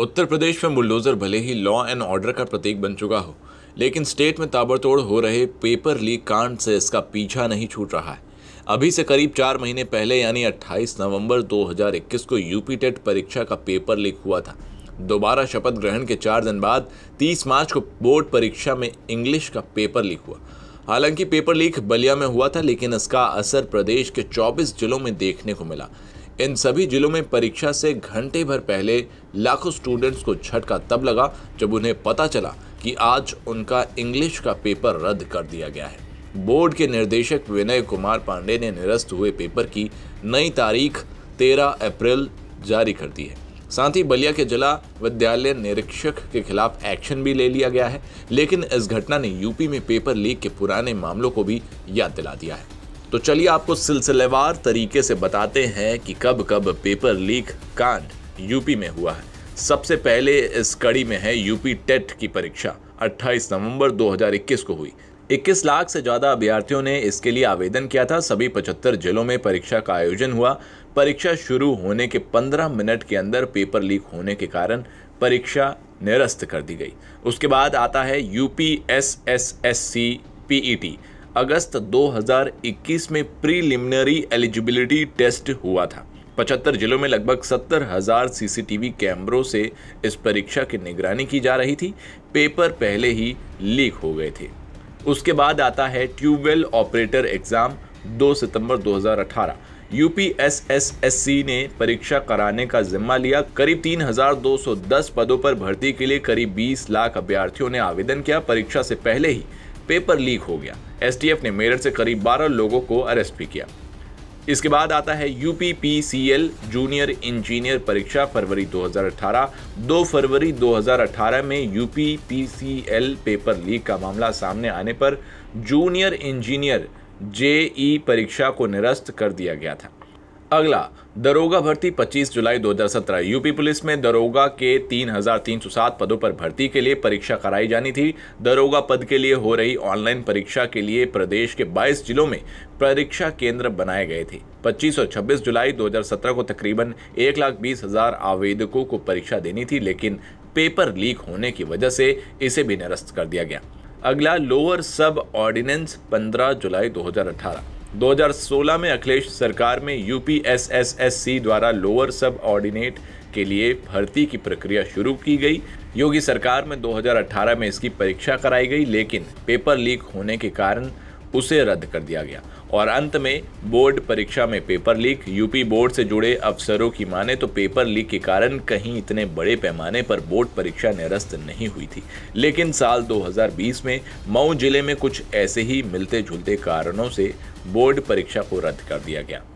उत्तर प्रदेश में बुलडोज़र भले ही law and order का प्रतीक बन चुका हो लेकिन स्टेट में ताबड़तोड़ हो रहे पेपर लीक कांड से इसका पीछा नहीं छूट रहा है अभी से करीब चार महीने पहले यानी 28 नवंबर 2021 को यूपी टेट परीक्षा का पेपर लीक हुआ था दोबारा शपथ ग्रहण के चार दिन बाद 30 मार्च को बोर्ड परीक्षा में इंग्लिश का पेपर लीक हुआ हालांकि पेपर लीक बलिया में हुआ था लेकिन इसका असर प्रदेश के 24 जिलों में देखने को मिला इन सभी जिलों में परीक्षा से घंटे भर पहले लाखों स्टूडेंट्स को झटका तब लगा जब उन्हें पता चला कि आज उनका इंग्लिश का पेपर रद्द कर दिया गया है बोर्ड के निर्देशक विनय कुमार पांडे ने निरस्त हुए पेपर की नई तारीख 13 अप्रैल जारी कर दी है साथ ही बलिया के जिला विद्यालय निरीक्षक के खिलाफ एक्शन भी ले लिया गया है लेकिन इस घटना ने यूपी में पेपर लीक के पुराने मामलों को भी याद दिला दिया है तो चलिए आपको सिलसिलेवार तरीके से बताते हैं कि कब कब पेपर लीक कांड यूपी में हुआ है सबसे पहले इस कड़ी में है यूपी टेट की परीक्षा 28 नवंबर 2021 को हुई 21 लाख से ज़्यादा अभ्यर्थियों ने इसके लिए आवेदन किया था सभी 75 जिलों में परीक्षा का आयोजन हुआ परीक्षा शुरू होने के 15 मिनट के अंदर पेपर लीक होने के कारण परीक्षा निरस्त कर दी गई उसके बाद आता है U P S S S C P E T अगस्त 2021 में प्रीलिमिनरी एलिजिबिलिटी टेस्ट हुआ था 75 जिलों में लगभग सत्तर हजार सीसीटीवी कैमरों से इस परीक्षा की निगरानी की जा रही थी पेपर पहले ही लीक हो गए थे उसके बाद आता है ट्यूबवेल ऑपरेटर एग्ज़ाम 2 सितंबर 2018 यूपीएसएसएससी ने परीक्षा कराने का जिम्मा लिया करीब 3,210 पदों पर भर्ती के लिए करीब 20 लाख अभ्यर्थियों ने आवेदन किया परीक्षा से पहले ही पेपर लीक हो गया एस ने मेरठ से करीब 12 लोगों को अरेस्ट भी किया इसके बाद आता है यूपीपीसीएल जूनियर इंजीनियर परीक्षा फरवरी 2018 2 फरवरी 2018 में यूपीपीसीएल पेपर लीक का मामला सामने आने पर जूनियर इंजीनियर जेई e परीक्षा को निरस्त कर दिया गया था अगला दरोगा भर्ती 25 जुलाई 2017 यूपी पुलिस में दरोगा के 3,307 पदों पर भर्ती के लिए परीक्षा कराई जानी थी दरोगा पद के लिए हो रही ऑनलाइन परीक्षा के लिए प्रदेश के 22 जिलों में परीक्षा केंद्र बनाए गए थे 25 और 26 जुलाई 2017 को तकरीबन एक लाख बीस हजार आवेदकों को परीक्षा देनी थी लेकिन पेपर लीक होने की वजह से इसे भी निरस्त कर दिया गया अगला लोअर सब ऑर्डिनेंस 15 जुलाई 2018 2016 में अखिलेश सरकार में यू द्वारा लोअर सब ऑर्डिनेट के लिए भर्ती की प्रक्रिया शुरू की गई योगी सरकार में 2018 में इसकी परीक्षा कराई गई लेकिन पेपर लीक होने के कारण उसे रद्द कर दिया गया और अंत में बोर्ड परीक्षा में पेपर लीक यूपी बोर्ड से जुड़े अफसरों की माने तो पेपर लीक के कारण कहीं इतने बड़े पैमाने पर बोर्ड परीक्षा निरस्त नहीं हुई थी लेकिन साल 2020 में मऊ जिले में कुछ ऐसे ही मिलते जुलते कारणों से बोर्ड परीक्षा को रद्द कर दिया गया